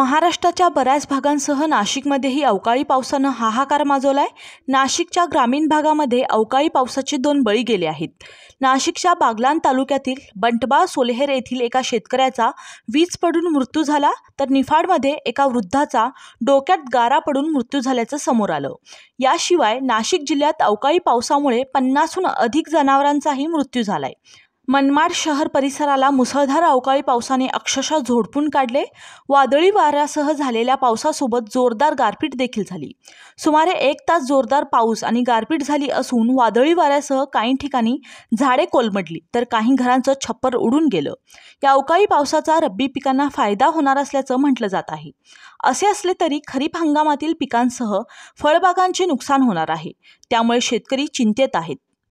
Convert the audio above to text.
महाराष्ट्राच्या बऱ्याच भागांसह नाशिकमध्येही अवकाळी पावसानं हाहाकार माजवलाय नाशिकच्या ग्रामीण भागामध्ये अवकाळी पावसाचे दोन बळी गेले आहेत नाशिकच्या बागलान तालुक्यातील बंटबा सोलेहेर येथील एका शेतकऱ्याचा वीज पडून मृत्यू झाला तर निफाडमध्ये एका वृद्धाचा डोक्यात गारा पडून मृत्यू झाल्याचं समोर आलं याशिवाय नाशिक जिल्ह्यात अवकाळी पावसामुळे पन्नासहून अधिक जनावरांचाही मृत्यू झालाय मनमाड शहर परिसराला मुसळधार अवकाळी पावसाने अक्षरशः झोडपून काढले वादळी वाऱ्यासह झालेल्या पावसासोबत जोरदार गारपीट देखील झाली सुमारे एक तास जोरदार पाऊस आणि गारपीट झाली असून वादळी वाऱ्यासह काही ठिकाणी झाडे कोलमडली तर काही घरांचं छप्पर उडून गेलं या अवकाळी पावसाचा रब्बी पिकांना फायदा होणार असल्याचं म्हटलं जात आहे असे असले तरी खरीप हंगामातील पिकांसह फळबागांचे नुकसान होणार आहे त्यामुळे शेतकरी चिंतेत आहेत